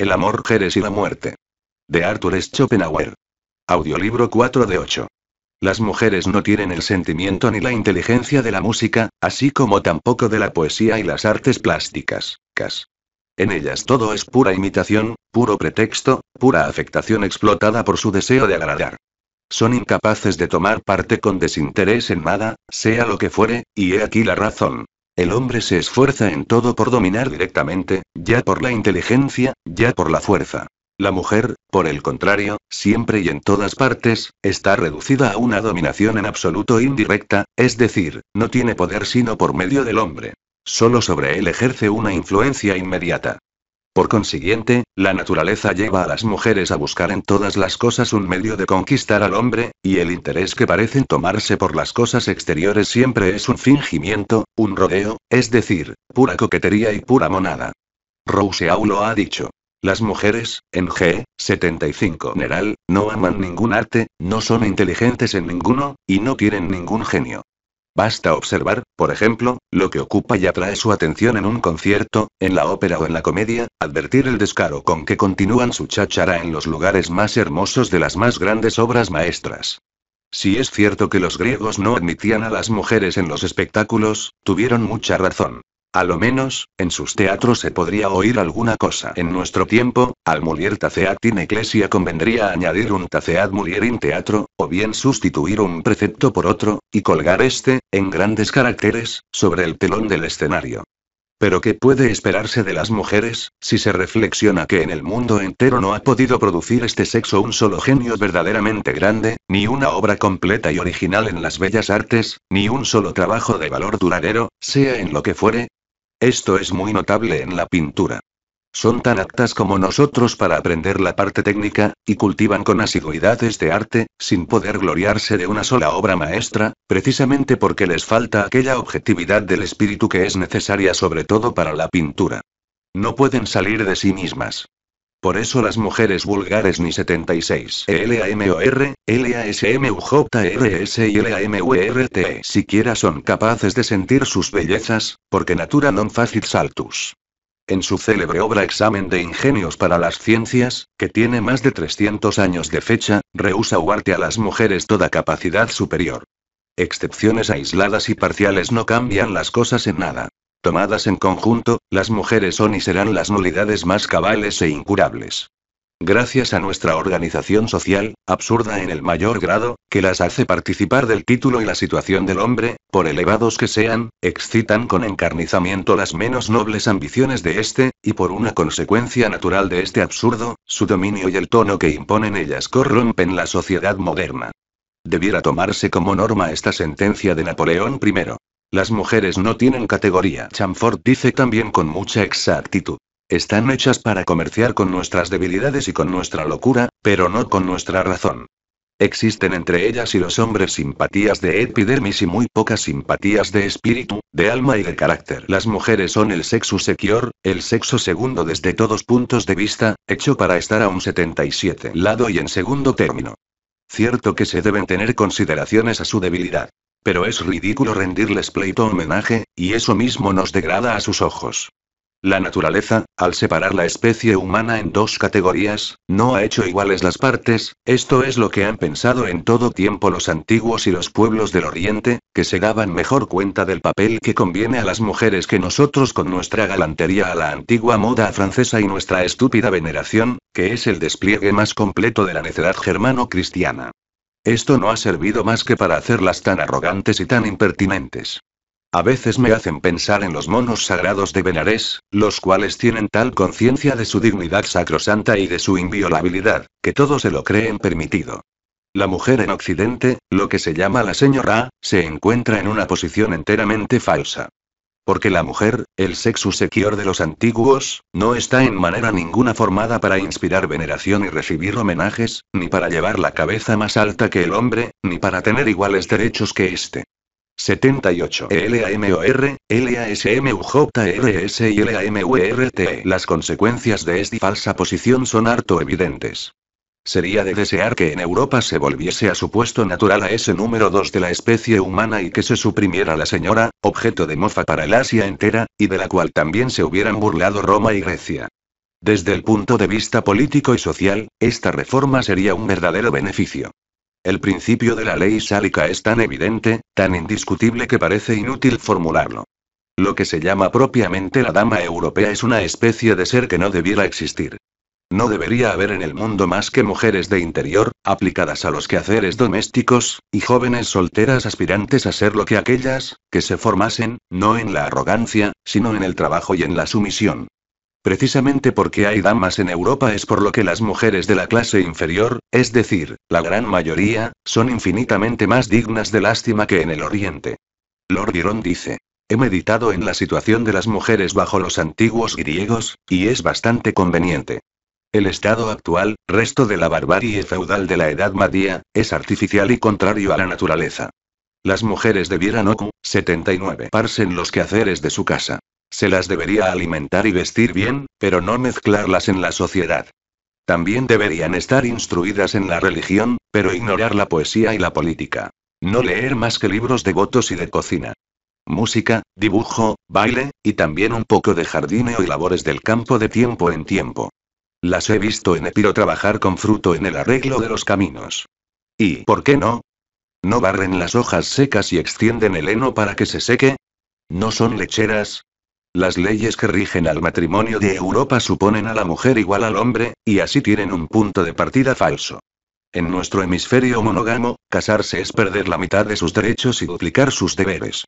El amor, Jerez y la muerte. De Arthur Schopenhauer. Audiolibro 4 de 8. Las mujeres no tienen el sentimiento ni la inteligencia de la música, así como tampoco de la poesía y las artes plásticas. En ellas todo es pura imitación, puro pretexto, pura afectación explotada por su deseo de agradar. Son incapaces de tomar parte con desinterés en nada, sea lo que fuere, y he aquí la razón. El hombre se esfuerza en todo por dominar directamente, ya por la inteligencia, ya por la fuerza. La mujer, por el contrario, siempre y en todas partes, está reducida a una dominación en absoluto indirecta, es decir, no tiene poder sino por medio del hombre. Solo sobre él ejerce una influencia inmediata. Por consiguiente, la naturaleza lleva a las mujeres a buscar en todas las cosas un medio de conquistar al hombre, y el interés que parecen tomarse por las cosas exteriores siempre es un fingimiento, un rodeo, es decir, pura coquetería y pura monada. Rousseau lo ha dicho. Las mujeres, en G. 75 general, no aman ningún arte, no son inteligentes en ninguno, y no tienen ningún genio. Basta observar, por ejemplo, lo que ocupa y atrae su atención en un concierto, en la ópera o en la comedia, advertir el descaro con que continúan su cháchara en los lugares más hermosos de las más grandes obras maestras. Si es cierto que los griegos no admitían a las mujeres en los espectáculos, tuvieron mucha razón. A lo menos, en sus teatros se podría oír alguna cosa. En nuestro tiempo, al Mulier Taceat in Ecclesia convendría añadir un Taceat Mulier in Teatro, o bien sustituir un precepto por otro, y colgar este, en grandes caracteres, sobre el telón del escenario. Pero ¿qué puede esperarse de las mujeres, si se reflexiona que en el mundo entero no ha podido producir este sexo un solo genio verdaderamente grande, ni una obra completa y original en las bellas artes, ni un solo trabajo de valor duradero, sea en lo que fuere, esto es muy notable en la pintura. Son tan aptas como nosotros para aprender la parte técnica, y cultivan con asiduidad este arte, sin poder gloriarse de una sola obra maestra, precisamente porque les falta aquella objetividad del espíritu que es necesaria sobre todo para la pintura. No pueden salir de sí mismas. Por eso las mujeres vulgares ni 76 LAMOR, LASMUJRS y LAMURT e e e, siquiera son capaces de sentir sus bellezas, porque natura non facit saltus. En su célebre obra Examen de Ingenios para las Ciencias, que tiene más de 300 años de fecha, rehúsa Huarte a las mujeres toda capacidad superior. Excepciones aisladas y parciales no cambian las cosas en nada. Tomadas en conjunto, las mujeres son y serán las nulidades más cabales e incurables. Gracias a nuestra organización social, absurda en el mayor grado, que las hace participar del título y la situación del hombre, por elevados que sean, excitan con encarnizamiento las menos nobles ambiciones de este, y por una consecuencia natural de este absurdo, su dominio y el tono que imponen ellas corrompen la sociedad moderna. Debiera tomarse como norma esta sentencia de Napoleón I. Las mujeres no tienen categoría. Chamford dice también con mucha exactitud. Están hechas para comerciar con nuestras debilidades y con nuestra locura, pero no con nuestra razón. Existen entre ellas y los hombres simpatías de epidermis y muy pocas simpatías de espíritu, de alma y de carácter. Las mujeres son el sexo sequior, el sexo segundo desde todos puntos de vista, hecho para estar a un 77 lado y en segundo término. Cierto que se deben tener consideraciones a su debilidad. Pero es ridículo rendirles pleito homenaje, y eso mismo nos degrada a sus ojos. La naturaleza, al separar la especie humana en dos categorías, no ha hecho iguales las partes, esto es lo que han pensado en todo tiempo los antiguos y los pueblos del Oriente, que se daban mejor cuenta del papel que conviene a las mujeres que nosotros con nuestra galantería a la antigua moda francesa y nuestra estúpida veneración, que es el despliegue más completo de la necedad germano-cristiana. Esto no ha servido más que para hacerlas tan arrogantes y tan impertinentes. A veces me hacen pensar en los monos sagrados de Benares, los cuales tienen tal conciencia de su dignidad sacrosanta y de su inviolabilidad, que todo se lo creen permitido. La mujer en Occidente, lo que se llama la señora, se encuentra en una posición enteramente falsa. Porque la mujer, el sexo sequior de los antiguos, no está en manera ninguna formada para inspirar veneración y recibir homenajes, ni para llevar la cabeza más alta que el hombre, ni para tener iguales derechos que éste. 78 LAMOR, LASMUJRS y LAMURTE e e. Las consecuencias de esta falsa posición son harto evidentes. Sería de desear que en Europa se volviese a su puesto natural a ese número 2 de la especie humana y que se suprimiera la señora, objeto de mofa para el Asia entera, y de la cual también se hubieran burlado Roma y Grecia. Desde el punto de vista político y social, esta reforma sería un verdadero beneficio. El principio de la ley sálica es tan evidente, tan indiscutible que parece inútil formularlo. Lo que se llama propiamente la dama europea es una especie de ser que no debiera existir. No debería haber en el mundo más que mujeres de interior, aplicadas a los quehaceres domésticos, y jóvenes solteras aspirantes a ser lo que aquellas, que se formasen, no en la arrogancia, sino en el trabajo y en la sumisión. Precisamente porque hay damas en Europa es por lo que las mujeres de la clase inferior, es decir, la gran mayoría, son infinitamente más dignas de lástima que en el Oriente. Lord Byron dice. He meditado en la situación de las mujeres bajo los antiguos griegos, y es bastante conveniente. El estado actual, resto de la barbarie feudal de la Edad Madía, es artificial y contrario a la naturaleza. Las mujeres debieran ocu, 79 parsen los quehaceres de su casa. Se las debería alimentar y vestir bien, pero no mezclarlas en la sociedad. También deberían estar instruidas en la religión, pero ignorar la poesía y la política. No leer más que libros de votos y de cocina. Música, dibujo, baile, y también un poco de jardineo y labores del campo de tiempo en tiempo. Las he visto en Epiro trabajar con fruto en el arreglo de los caminos. ¿Y por qué no? ¿No barren las hojas secas y extienden el heno para que se seque? ¿No son lecheras? Las leyes que rigen al matrimonio de Europa suponen a la mujer igual al hombre, y así tienen un punto de partida falso. En nuestro hemisferio monógamo, casarse es perder la mitad de sus derechos y duplicar sus deberes.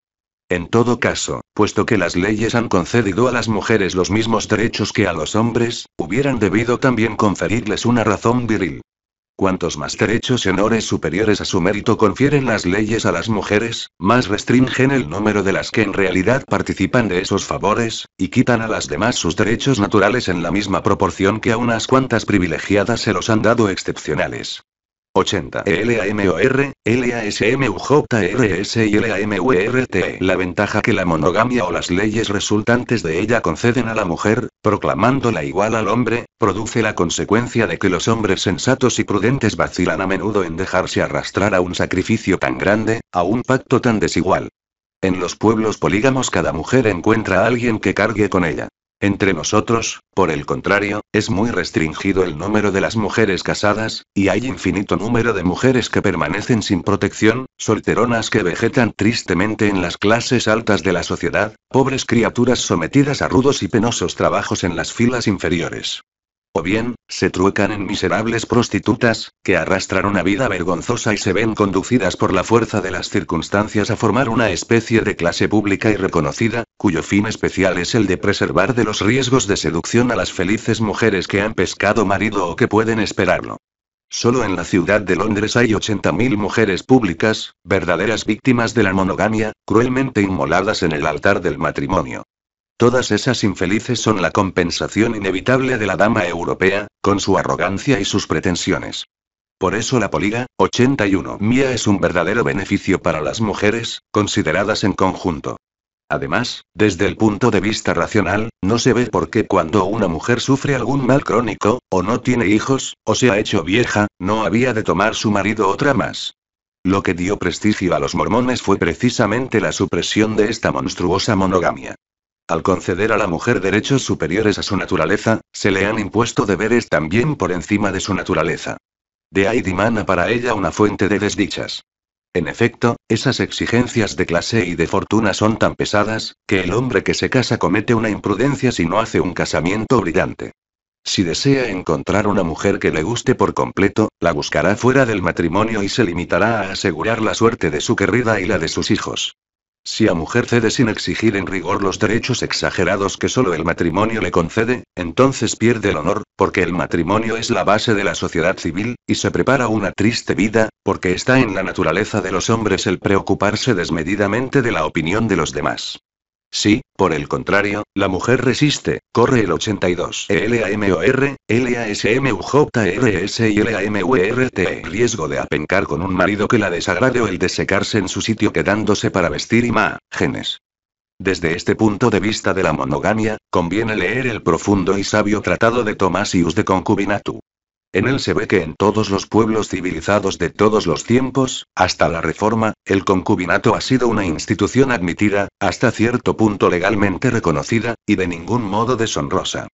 En todo caso, puesto que las leyes han concedido a las mujeres los mismos derechos que a los hombres, hubieran debido también conferirles una razón viril. Cuantos más derechos y honores superiores a su mérito confieren las leyes a las mujeres, más restringen el número de las que en realidad participan de esos favores, y quitan a las demás sus derechos naturales en la misma proporción que a unas cuantas privilegiadas se los han dado excepcionales. 80 LAMOR, LASMUJRS y L.A.M.U.R.T.E. La ventaja que la monogamia o las leyes resultantes de ella conceden a la mujer, proclamándola igual al hombre, produce la consecuencia de que los hombres sensatos y prudentes vacilan a menudo en dejarse arrastrar a un sacrificio tan grande, a un pacto tan desigual. En los pueblos polígamos cada mujer encuentra a alguien que cargue con ella. Entre nosotros, por el contrario, es muy restringido el número de las mujeres casadas, y hay infinito número de mujeres que permanecen sin protección, solteronas que vegetan tristemente en las clases altas de la sociedad, pobres criaturas sometidas a rudos y penosos trabajos en las filas inferiores. O bien, se truecan en miserables prostitutas, que arrastran una vida vergonzosa y se ven conducidas por la fuerza de las circunstancias a formar una especie de clase pública y reconocida, cuyo fin especial es el de preservar de los riesgos de seducción a las felices mujeres que han pescado marido o que pueden esperarlo. Solo en la ciudad de Londres hay 80.000 mujeres públicas, verdaderas víctimas de la monogamia, cruelmente inmoladas en el altar del matrimonio. Todas esas infelices son la compensación inevitable de la dama europea, con su arrogancia y sus pretensiones. Por eso la poliga, 81 mía es un verdadero beneficio para las mujeres, consideradas en conjunto. Además, desde el punto de vista racional, no se ve por qué cuando una mujer sufre algún mal crónico, o no tiene hijos, o se ha hecho vieja, no había de tomar su marido otra más. Lo que dio prestigio a los mormones fue precisamente la supresión de esta monstruosa monogamia. Al conceder a la mujer derechos superiores a su naturaleza, se le han impuesto deberes también por encima de su naturaleza. De ahí dimana para ella una fuente de desdichas. En efecto, esas exigencias de clase y de fortuna son tan pesadas, que el hombre que se casa comete una imprudencia si no hace un casamiento brillante. Si desea encontrar una mujer que le guste por completo, la buscará fuera del matrimonio y se limitará a asegurar la suerte de su querida y la de sus hijos. Si a mujer cede sin exigir en rigor los derechos exagerados que solo el matrimonio le concede, entonces pierde el honor, porque el matrimonio es la base de la sociedad civil, y se prepara una triste vida, porque está en la naturaleza de los hombres el preocuparse desmedidamente de la opinión de los demás. Si, por el contrario, la mujer resiste, corre el 82 LAMOR, LASMUJRS y LAMURT e e e, riesgo de apencar con un marido que la desagrade o el de secarse en su sitio quedándose para vestir y más, genes. Desde este punto de vista de la monogamia, conviene leer el profundo y sabio tratado de Tomasius de Concubinatu, en él se ve que en todos los pueblos civilizados de todos los tiempos, hasta la Reforma, el concubinato ha sido una institución admitida, hasta cierto punto legalmente reconocida, y de ningún modo deshonrosa.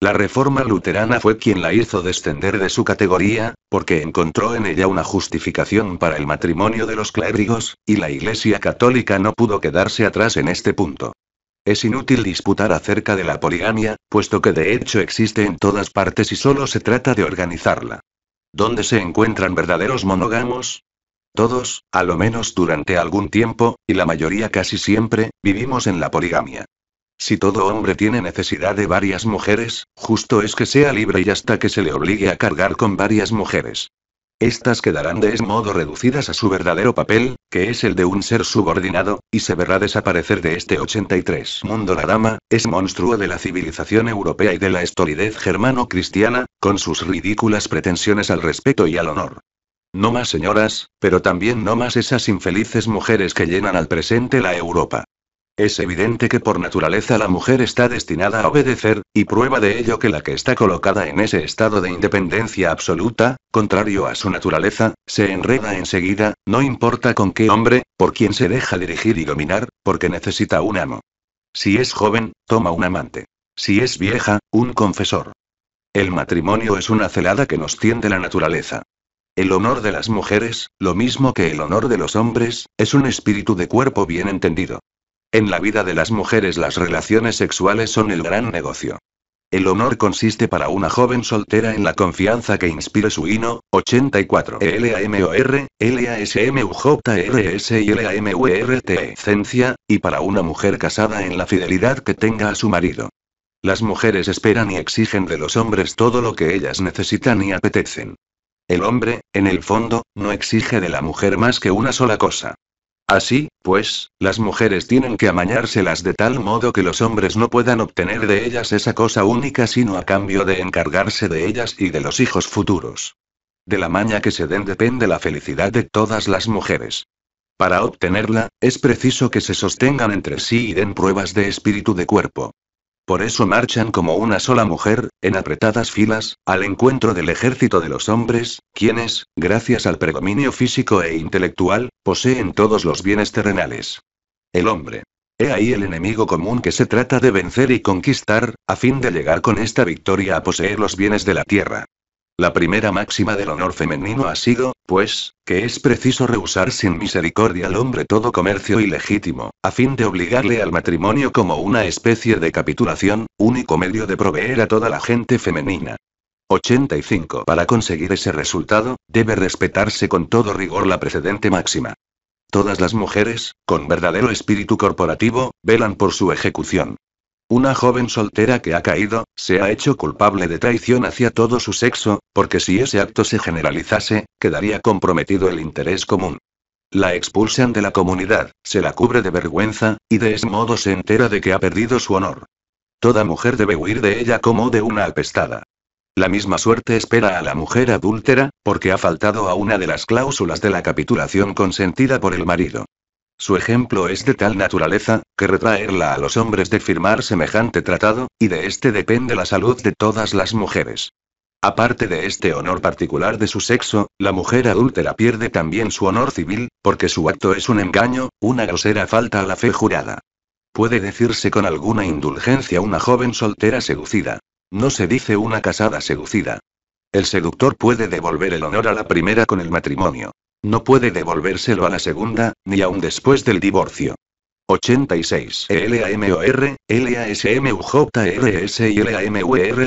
La Reforma luterana fue quien la hizo descender de su categoría, porque encontró en ella una justificación para el matrimonio de los clérigos, y la Iglesia católica no pudo quedarse atrás en este punto. Es inútil disputar acerca de la poligamia, puesto que de hecho existe en todas partes y solo se trata de organizarla. ¿Dónde se encuentran verdaderos monógamos? Todos, a lo menos durante algún tiempo, y la mayoría casi siempre, vivimos en la poligamia. Si todo hombre tiene necesidad de varias mujeres, justo es que sea libre y hasta que se le obligue a cargar con varias mujeres. Estas quedarán de ese modo reducidas a su verdadero papel, que es el de un ser subordinado, y se verá desaparecer de este 83 mundo la dama, es monstruo de la civilización europea y de la estolidez germano-cristiana, con sus ridículas pretensiones al respeto y al honor. No más señoras, pero también no más esas infelices mujeres que llenan al presente la Europa. Es evidente que por naturaleza la mujer está destinada a obedecer, y prueba de ello que la que está colocada en ese estado de independencia absoluta, contrario a su naturaleza, se enreda enseguida, no importa con qué hombre, por quien se deja dirigir y dominar, porque necesita un amo. Si es joven, toma un amante. Si es vieja, un confesor. El matrimonio es una celada que nos tiende la naturaleza. El honor de las mujeres, lo mismo que el honor de los hombres, es un espíritu de cuerpo bien entendido. En la vida de las mujeres las relaciones sexuales son el gran negocio. El honor consiste para una joven soltera en la confianza que inspire su hino, 84 LAMOR, LASMUJRS y y para una mujer casada en la fidelidad que tenga a su marido. Las mujeres esperan y exigen de los hombres todo lo que ellas necesitan y apetecen. El hombre, en el fondo, no exige de la mujer más que una sola cosa, Así, pues, las mujeres tienen que amañárselas de tal modo que los hombres no puedan obtener de ellas esa cosa única sino a cambio de encargarse de ellas y de los hijos futuros. De la maña que se den depende la felicidad de todas las mujeres. Para obtenerla, es preciso que se sostengan entre sí y den pruebas de espíritu de cuerpo. Por eso marchan como una sola mujer, en apretadas filas, al encuentro del ejército de los hombres, quienes, gracias al predominio físico e intelectual, poseen todos los bienes terrenales. El hombre. He ahí el enemigo común que se trata de vencer y conquistar, a fin de llegar con esta victoria a poseer los bienes de la tierra. La primera máxima del honor femenino ha sido, pues, que es preciso rehusar sin misericordia al hombre todo comercio ilegítimo, a fin de obligarle al matrimonio como una especie de capitulación, único medio de proveer a toda la gente femenina. 85. Para conseguir ese resultado, debe respetarse con todo rigor la precedente máxima. Todas las mujeres, con verdadero espíritu corporativo, velan por su ejecución. Una joven soltera que ha caído, se ha hecho culpable de traición hacia todo su sexo, porque si ese acto se generalizase, quedaría comprometido el interés común. La expulsan de la comunidad, se la cubre de vergüenza, y de ese modo se entera de que ha perdido su honor. Toda mujer debe huir de ella como de una apestada. La misma suerte espera a la mujer adúltera, porque ha faltado a una de las cláusulas de la capitulación consentida por el marido. Su ejemplo es de tal naturaleza, que retraerla a los hombres de firmar semejante tratado, y de este depende la salud de todas las mujeres. Aparte de este honor particular de su sexo, la mujer adúltera pierde también su honor civil, porque su acto es un engaño, una grosera falta a la fe jurada. Puede decirse con alguna indulgencia una joven soltera seducida. No se dice una casada seducida. El seductor puede devolver el honor a la primera con el matrimonio. No puede devolvérselo a la segunda, ni aun después del divorcio. 86 LAMOR, LASMUJRS y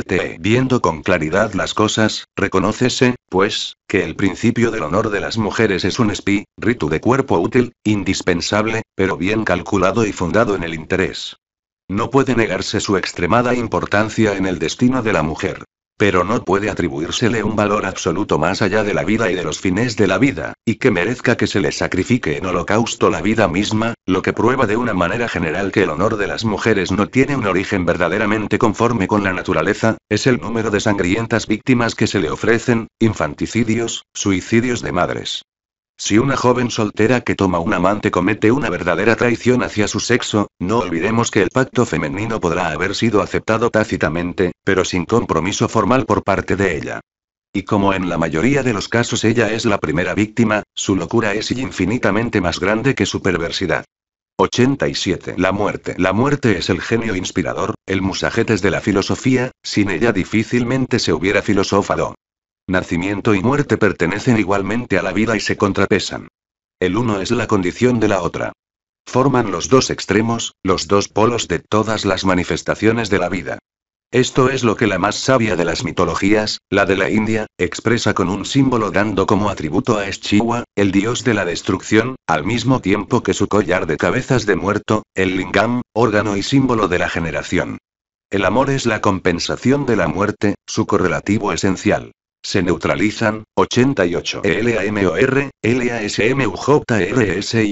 T. Viendo con claridad las cosas, reconócese, pues, que el principio del honor de las mujeres es un espí, ritu de cuerpo útil, indispensable, pero bien calculado y fundado en el interés. No puede negarse su extremada importancia en el destino de la mujer pero no puede atribuírsele un valor absoluto más allá de la vida y de los fines de la vida, y que merezca que se le sacrifique en holocausto la vida misma, lo que prueba de una manera general que el honor de las mujeres no tiene un origen verdaderamente conforme con la naturaleza, es el número de sangrientas víctimas que se le ofrecen, infanticidios, suicidios de madres, si una joven soltera que toma un amante comete una verdadera traición hacia su sexo, no olvidemos que el pacto femenino podrá haber sido aceptado tácitamente, pero sin compromiso formal por parte de ella. Y como en la mayoría de los casos ella es la primera víctima, su locura es infinitamente más grande que su perversidad. 87. La muerte. La muerte es el genio inspirador, el musajetes de la filosofía, sin ella difícilmente se hubiera filosofado. Nacimiento y muerte pertenecen igualmente a la vida y se contrapesan. El uno es la condición de la otra. Forman los dos extremos, los dos polos de todas las manifestaciones de la vida. Esto es lo que la más sabia de las mitologías, la de la India, expresa con un símbolo dando como atributo a Eschiwa, el dios de la destrucción, al mismo tiempo que su collar de cabezas de muerto, el lingam, órgano y símbolo de la generación. El amor es la compensación de la muerte, su correlativo esencial. Se neutralizan, 88 LAMOR, LASMUJRS y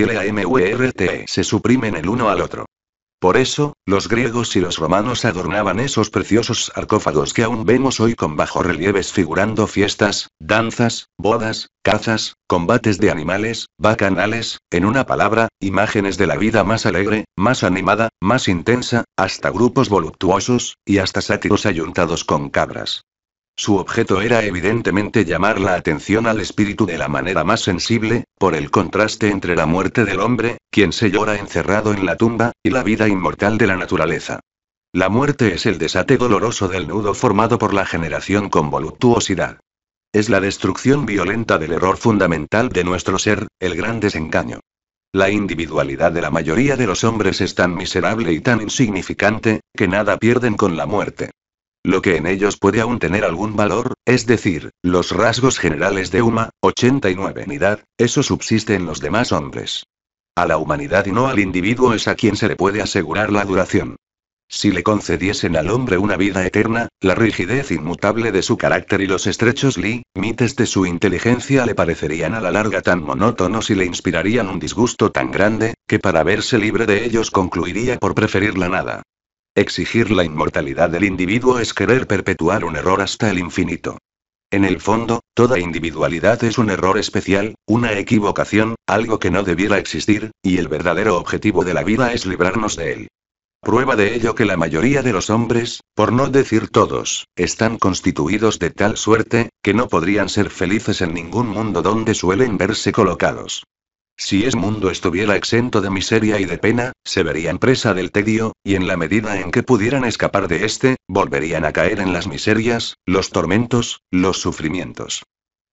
LAMURT e. se suprimen el uno al otro. Por eso, los griegos y los romanos adornaban esos preciosos sarcófagos que aún vemos hoy con bajorrelieves figurando fiestas, danzas, bodas, cazas, combates de animales, bacanales, en una palabra, imágenes de la vida más alegre, más animada, más intensa, hasta grupos voluptuosos, y hasta sátiros ayuntados con cabras. Su objeto era evidentemente llamar la atención al espíritu de la manera más sensible, por el contraste entre la muerte del hombre, quien se llora encerrado en la tumba, y la vida inmortal de la naturaleza. La muerte es el desate doloroso del nudo formado por la generación con voluptuosidad. Es la destrucción violenta del error fundamental de nuestro ser, el gran desengaño. La individualidad de la mayoría de los hombres es tan miserable y tan insignificante, que nada pierden con la muerte. Lo que en ellos puede aún tener algún valor, es decir, los rasgos generales de Uma, 89 unidad, eso subsiste en los demás hombres. A la humanidad y no al individuo es a quien se le puede asegurar la duración. Si le concediesen al hombre una vida eterna, la rigidez inmutable de su carácter y los estrechos límites de su inteligencia le parecerían a la larga tan monótonos y le inspirarían un disgusto tan grande, que para verse libre de ellos concluiría por preferir la nada. Exigir la inmortalidad del individuo es querer perpetuar un error hasta el infinito. En el fondo, toda individualidad es un error especial, una equivocación, algo que no debiera existir, y el verdadero objetivo de la vida es librarnos de él. Prueba de ello que la mayoría de los hombres, por no decir todos, están constituidos de tal suerte, que no podrían ser felices en ningún mundo donde suelen verse colocados. Si ese mundo estuviera exento de miseria y de pena, se verían presa del tedio, y en la medida en que pudieran escapar de este, volverían a caer en las miserias, los tormentos, los sufrimientos.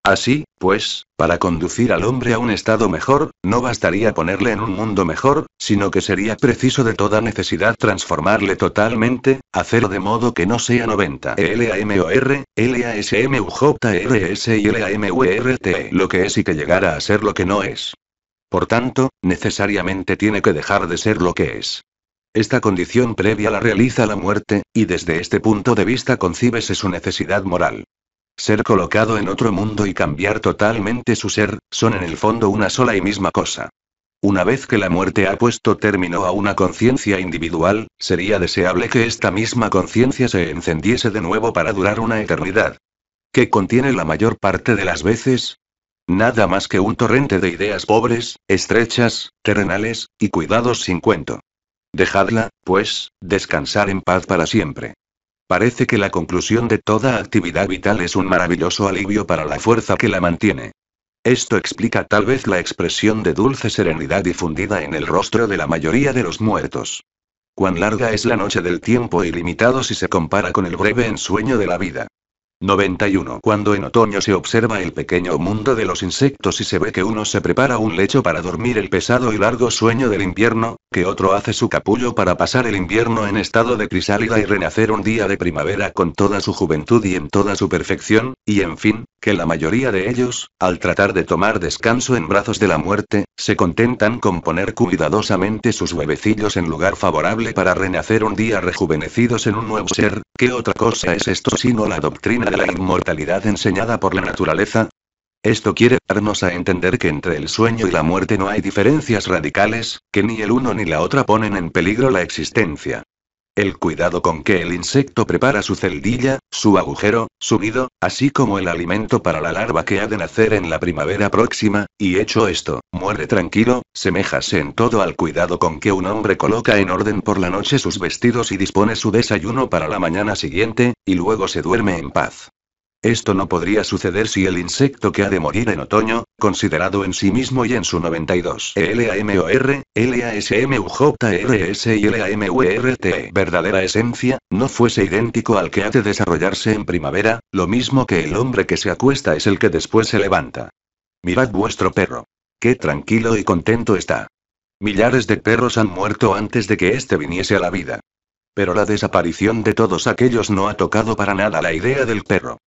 Así, pues, para conducir al hombre a un estado mejor, no bastaría ponerle en un mundo mejor, sino que sería preciso de toda necesidad transformarle totalmente, hacerlo de modo que no sea 90 LAMOR, LASMUJRS y e LAMURT, e e, lo que es y que llegara a ser lo que no es. Por tanto, necesariamente tiene que dejar de ser lo que es. Esta condición previa la realiza la muerte, y desde este punto de vista concíbese su necesidad moral. Ser colocado en otro mundo y cambiar totalmente su ser, son en el fondo una sola y misma cosa. Una vez que la muerte ha puesto término a una conciencia individual, sería deseable que esta misma conciencia se encendiese de nuevo para durar una eternidad. Que contiene la mayor parte de las veces, Nada más que un torrente de ideas pobres, estrechas, terrenales, y cuidados sin cuento. Dejadla, pues, descansar en paz para siempre. Parece que la conclusión de toda actividad vital es un maravilloso alivio para la fuerza que la mantiene. Esto explica tal vez la expresión de dulce serenidad difundida en el rostro de la mayoría de los muertos. Cuán larga es la noche del tiempo ilimitado si se compara con el breve ensueño de la vida. 91. Cuando en otoño se observa el pequeño mundo de los insectos y se ve que uno se prepara un lecho para dormir el pesado y largo sueño del invierno, que otro hace su capullo para pasar el invierno en estado de crisálida y renacer un día de primavera con toda su juventud y en toda su perfección, y en fin, que la mayoría de ellos, al tratar de tomar descanso en brazos de la muerte, se contentan con poner cuidadosamente sus huevecillos en lugar favorable para renacer un día rejuvenecidos en un nuevo ser, ¿Qué otra cosa es esto sino la doctrina de la inmortalidad enseñada por la naturaleza? Esto quiere darnos a entender que entre el sueño y la muerte no hay diferencias radicales, que ni el uno ni la otra ponen en peligro la existencia. El cuidado con que el insecto prepara su celdilla, su agujero, su nido, así como el alimento para la larva que ha de nacer en la primavera próxima, y hecho esto, muere tranquilo, semejase en todo al cuidado con que un hombre coloca en orden por la noche sus vestidos y dispone su desayuno para la mañana siguiente, y luego se duerme en paz. Esto no podría suceder si el insecto que ha de morir en otoño, considerado en sí mismo y en su 92 LAMOR, LASMUJRS y e LAMURT e e verdadera esencia, no fuese idéntico al que ha de desarrollarse en primavera, lo mismo que el hombre que se acuesta es el que después se levanta. Mirad vuestro perro. Qué tranquilo y contento está. Millares de perros han muerto antes de que éste viniese a la vida. Pero la desaparición de todos aquellos no ha tocado para nada la idea del perro.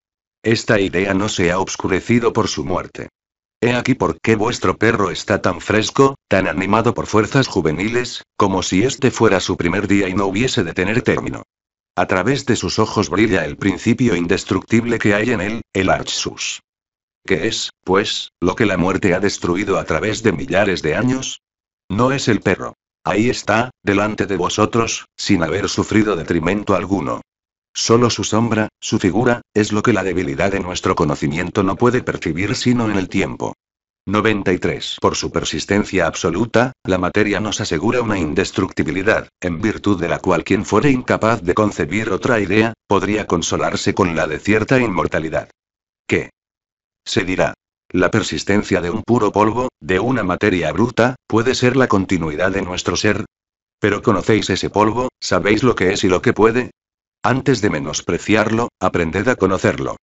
Esta idea no se ha obscurecido por su muerte. He aquí por qué vuestro perro está tan fresco, tan animado por fuerzas juveniles, como si este fuera su primer día y no hubiese de tener término. A través de sus ojos brilla el principio indestructible que hay en él, el Archsus. ¿Qué es, pues, lo que la muerte ha destruido a través de millares de años? No es el perro. Ahí está, delante de vosotros, sin haber sufrido detrimento alguno. Solo su sombra, su figura, es lo que la debilidad de nuestro conocimiento no puede percibir sino en el tiempo. 93. Por su persistencia absoluta, la materia nos asegura una indestructibilidad, en virtud de la cual quien fuere incapaz de concebir otra idea, podría consolarse con la de cierta inmortalidad. ¿Qué? Se dirá. La persistencia de un puro polvo, de una materia bruta, puede ser la continuidad de nuestro ser. Pero conocéis ese polvo, sabéis lo que es y lo que puede, antes de menospreciarlo, aprended a conocerlo.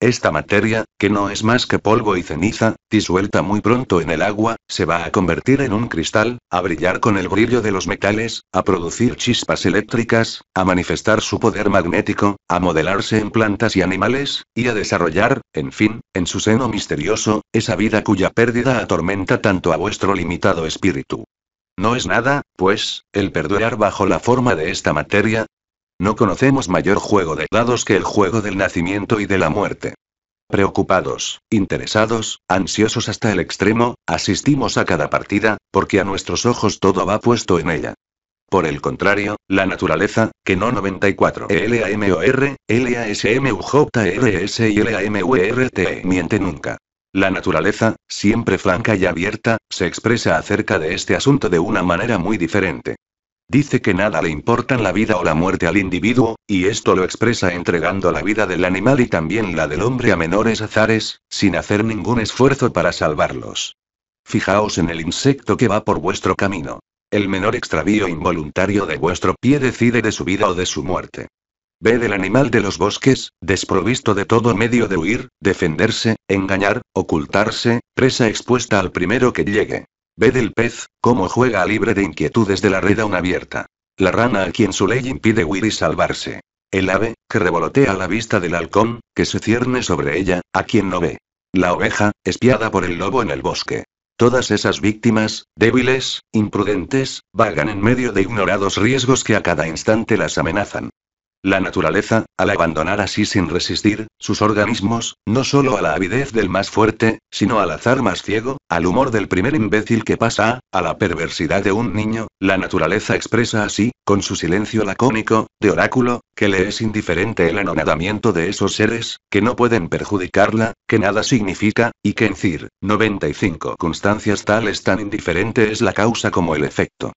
Esta materia, que no es más que polvo y ceniza, disuelta muy pronto en el agua, se va a convertir en un cristal, a brillar con el brillo de los metales, a producir chispas eléctricas, a manifestar su poder magnético, a modelarse en plantas y animales, y a desarrollar, en fin, en su seno misterioso, esa vida cuya pérdida atormenta tanto a vuestro limitado espíritu. No es nada, pues, el perdurar bajo la forma de esta materia, no conocemos mayor juego de dados que el juego del nacimiento y de la muerte. Preocupados, interesados, ansiosos hasta el extremo, asistimos a cada partida, porque a nuestros ojos todo va puesto en ella. Por el contrario, la naturaleza, que no 94 LAMOR, LASMUJRS y LAMURTE e, miente nunca. La naturaleza, siempre franca y abierta, se expresa acerca de este asunto de una manera muy diferente. Dice que nada le importan la vida o la muerte al individuo, y esto lo expresa entregando la vida del animal y también la del hombre a menores azares, sin hacer ningún esfuerzo para salvarlos. Fijaos en el insecto que va por vuestro camino. El menor extravío involuntario de vuestro pie decide de su vida o de su muerte. Ved el animal de los bosques, desprovisto de todo medio de huir, defenderse, engañar, ocultarse, presa expuesta al primero que llegue. Ved el pez, cómo juega libre de inquietudes de la red aún abierta. La rana a quien su ley impide huir y salvarse. El ave, que revolotea a la vista del halcón, que se cierne sobre ella, a quien no ve. La oveja, espiada por el lobo en el bosque. Todas esas víctimas, débiles, imprudentes, vagan en medio de ignorados riesgos que a cada instante las amenazan. La naturaleza, al abandonar así sin resistir, sus organismos, no solo a la avidez del más fuerte, sino al azar más ciego, al humor del primer imbécil que pasa, a la perversidad de un niño, la naturaleza expresa así, con su silencio lacónico, de oráculo, que le es indiferente el anonadamiento de esos seres, que no pueden perjudicarla, que nada significa, y que en CIR, 95 constancias tales tan indiferente es la causa como el efecto.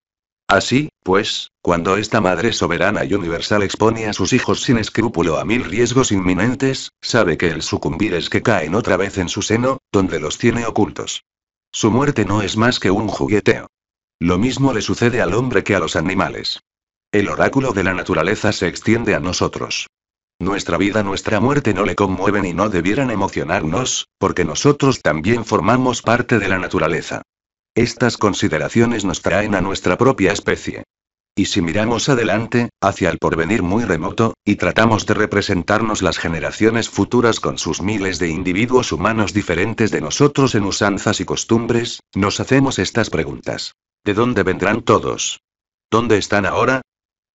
Así, pues, cuando esta madre soberana y universal expone a sus hijos sin escrúpulo a mil riesgos inminentes, sabe que el sucumbir es que caen otra vez en su seno, donde los tiene ocultos. Su muerte no es más que un jugueteo. Lo mismo le sucede al hombre que a los animales. El oráculo de la naturaleza se extiende a nosotros. Nuestra vida, nuestra muerte no le conmueven y no debieran emocionarnos, porque nosotros también formamos parte de la naturaleza. Estas consideraciones nos traen a nuestra propia especie. Y si miramos adelante, hacia el porvenir muy remoto, y tratamos de representarnos las generaciones futuras con sus miles de individuos humanos diferentes de nosotros en usanzas y costumbres, nos hacemos estas preguntas. ¿De dónde vendrán todos? ¿Dónde están ahora?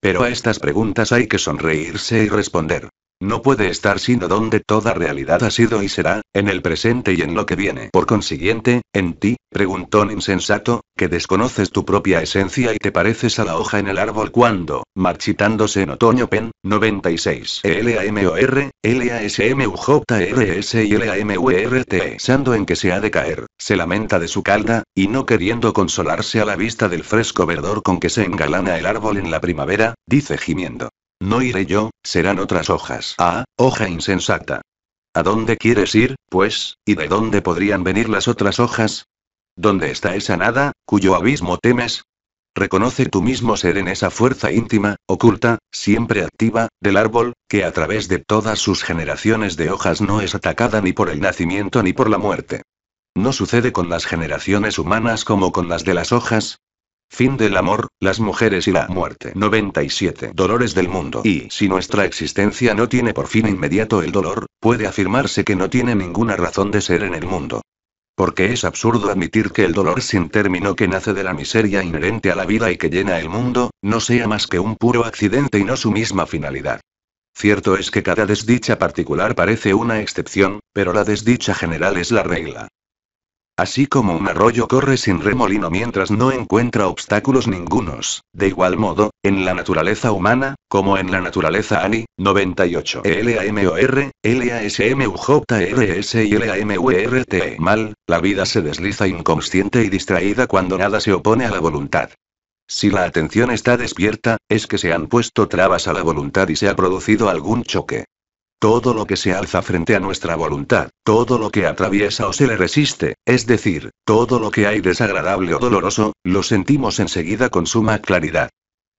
Pero a estas preguntas hay que sonreírse y responder. No puede estar sino donde toda realidad ha sido y será, en el presente y en lo que viene. Por consiguiente, en ti, preguntón insensato, que desconoces tu propia esencia y te pareces a la hoja en el árbol cuando, marchitándose en otoño pen, 96 LAMOR, LASMUJRS y t, e e, pensando en que se ha de caer, se lamenta de su calda, y no queriendo consolarse a la vista del fresco verdor con que se engalana el árbol en la primavera, dice gimiendo, no iré yo, serán otras hojas. Ah, hoja insensata. ¿A dónde quieres ir, pues, y de dónde podrían venir las otras hojas? ¿Dónde está esa nada, cuyo abismo temes? Reconoce tu mismo ser en esa fuerza íntima, oculta, siempre activa, del árbol, que a través de todas sus generaciones de hojas no es atacada ni por el nacimiento ni por la muerte. No sucede con las generaciones humanas como con las de las hojas, Fin del amor, las mujeres y la muerte. 97. Dolores del mundo. Y si nuestra existencia no tiene por fin inmediato el dolor, puede afirmarse que no tiene ninguna razón de ser en el mundo. Porque es absurdo admitir que el dolor sin término que nace de la miseria inherente a la vida y que llena el mundo, no sea más que un puro accidente y no su misma finalidad. Cierto es que cada desdicha particular parece una excepción, pero la desdicha general es la regla. Así como un arroyo corre sin remolino mientras no encuentra obstáculos ningunos. De igual modo, en la naturaleza humana, como en la naturaleza ANI, 98 LAMOR, LASMUJRS y LAMURTE. E e. Mal, la vida se desliza inconsciente y distraída cuando nada se opone a la voluntad. Si la atención está despierta, es que se han puesto trabas a la voluntad y se ha producido algún choque. Todo lo que se alza frente a nuestra voluntad, todo lo que atraviesa o se le resiste, es decir, todo lo que hay desagradable o doloroso, lo sentimos enseguida con suma claridad.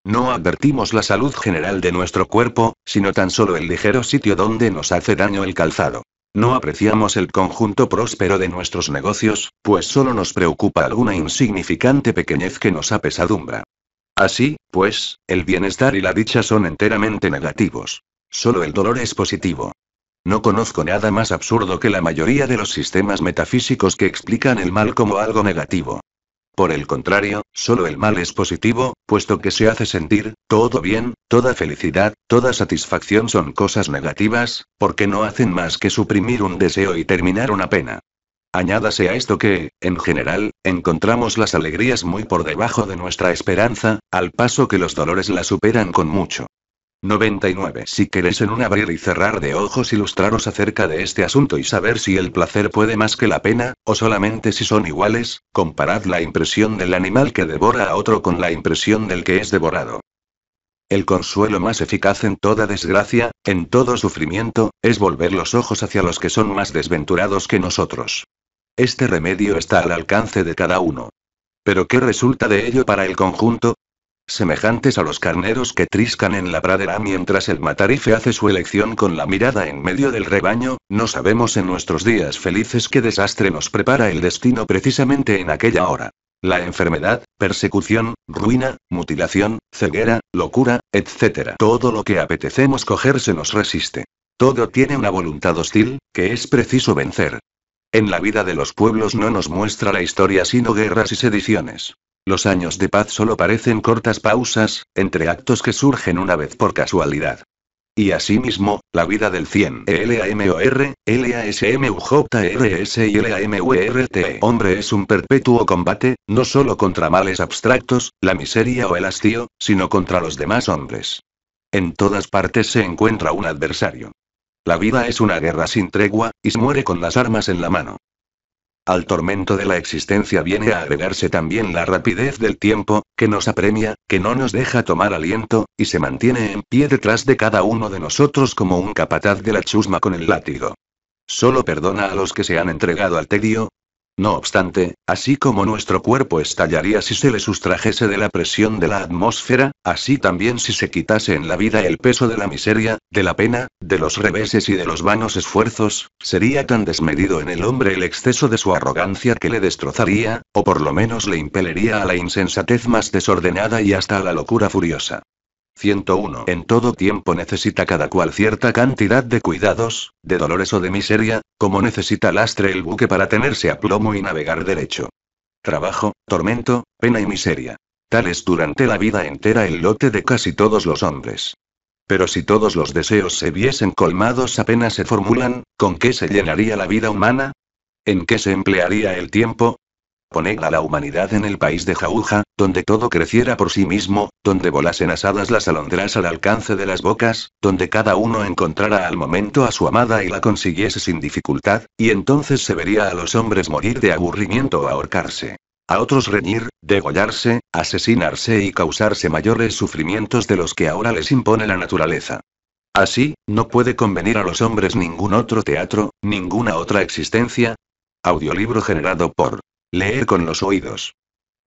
No advertimos la salud general de nuestro cuerpo, sino tan solo el ligero sitio donde nos hace daño el calzado. No apreciamos el conjunto próspero de nuestros negocios, pues solo nos preocupa alguna insignificante pequeñez que nos apesadumbra. Así, pues, el bienestar y la dicha son enteramente negativos. Solo el dolor es positivo. No conozco nada más absurdo que la mayoría de los sistemas metafísicos que explican el mal como algo negativo. Por el contrario, solo el mal es positivo, puesto que se hace sentir, todo bien, toda felicidad, toda satisfacción son cosas negativas, porque no hacen más que suprimir un deseo y terminar una pena. Añádase a esto que, en general, encontramos las alegrías muy por debajo de nuestra esperanza, al paso que los dolores la superan con mucho. 99. Si queréis en un abrir y cerrar de ojos ilustraros acerca de este asunto y saber si el placer puede más que la pena, o solamente si son iguales, comparad la impresión del animal que devora a otro con la impresión del que es devorado. El consuelo más eficaz en toda desgracia, en todo sufrimiento, es volver los ojos hacia los que son más desventurados que nosotros. Este remedio está al alcance de cada uno. Pero ¿qué resulta de ello para el conjunto? semejantes a los carneros que triscan en la pradera mientras el matarife hace su elección con la mirada en medio del rebaño, no sabemos en nuestros días felices qué desastre nos prepara el destino precisamente en aquella hora. La enfermedad, persecución, ruina, mutilación, ceguera, locura, etc. Todo lo que apetecemos coger se nos resiste. Todo tiene una voluntad hostil, que es preciso vencer. En la vida de los pueblos no nos muestra la historia sino guerras y sediciones. Los años de paz solo parecen cortas pausas, entre actos que surgen una vez por casualidad. Y asimismo, la vida del 100 e LAMOR, LASMUJRS y LAMURT e e. hombre es un perpetuo combate, no solo contra males abstractos, la miseria o el hastío, sino contra los demás hombres. En todas partes se encuentra un adversario. La vida es una guerra sin tregua, y se muere con las armas en la mano. Al tormento de la existencia viene a agregarse también la rapidez del tiempo, que nos apremia, que no nos deja tomar aliento, y se mantiene en pie detrás de cada uno de nosotros como un capataz de la chusma con el látigo. Solo perdona a los que se han entregado al tedio, no obstante, así como nuestro cuerpo estallaría si se le sustrajese de la presión de la atmósfera, así también si se quitase en la vida el peso de la miseria, de la pena, de los reveses y de los vanos esfuerzos, sería tan desmedido en el hombre el exceso de su arrogancia que le destrozaría, o por lo menos le impelería a la insensatez más desordenada y hasta a la locura furiosa. 101. En todo tiempo necesita cada cual cierta cantidad de cuidados, de dolores o de miseria, como necesita lastre el buque para tenerse a plomo y navegar derecho. Trabajo, tormento, pena y miseria. Tal es durante la vida entera el lote de casi todos los hombres. Pero si todos los deseos se viesen colmados apenas se formulan, ¿con qué se llenaría la vida humana? ¿En qué se emplearía el tiempo? poner a la humanidad en el país de Jauja, donde todo creciera por sí mismo, donde volasen asadas las alondras al alcance de las bocas, donde cada uno encontrara al momento a su amada y la consiguiese sin dificultad, y entonces se vería a los hombres morir de aburrimiento o ahorcarse a otros reñir, degollarse, asesinarse y causarse mayores sufrimientos de los que ahora les impone la naturaleza. Así, no puede convenir a los hombres ningún otro teatro, ninguna otra existencia. Audiolibro generado por Leer con los oídos.